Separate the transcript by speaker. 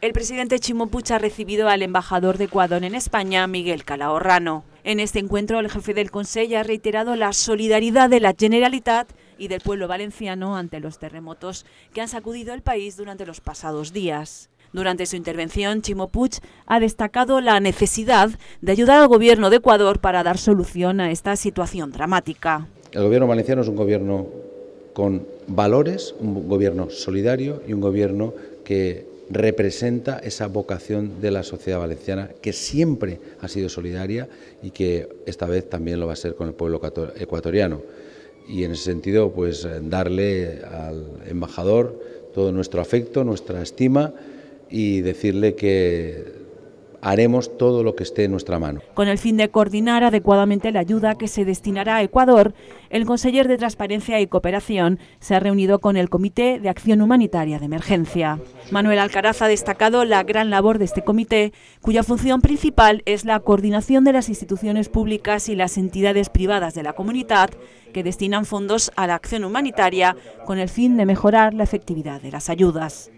Speaker 1: El presidente Chimopuch ha recibido al embajador de Ecuador en España, Miguel Calahorrano. En este encuentro, el jefe del Consejo ha reiterado la solidaridad de la Generalitat y del pueblo valenciano ante los terremotos que han sacudido el país durante los pasados días. Durante su intervención, Chimopuch ha destacado la necesidad de ayudar al gobierno de Ecuador para dar solución a esta situación dramática.
Speaker 2: El gobierno valenciano es un gobierno con valores, un gobierno solidario y un gobierno que representa esa vocación de la sociedad valenciana que siempre ha sido solidaria y que esta vez también lo va a ser con el pueblo ecuatoriano. Y en ese sentido, pues eh, darle al embajador todo nuestro afecto, nuestra estima y decirle que haremos todo lo que esté en nuestra mano.
Speaker 1: Con el fin de coordinar adecuadamente la ayuda que se destinará a Ecuador, el conseller de Transparencia y Cooperación se ha reunido con el Comité de Acción Humanitaria de Emergencia. Manuel Alcaraz ha destacado la gran labor de este comité, cuya función principal es la coordinación de las instituciones públicas y las entidades privadas de la comunidad que destinan fondos a la acción humanitaria con el fin de mejorar la efectividad de las ayudas.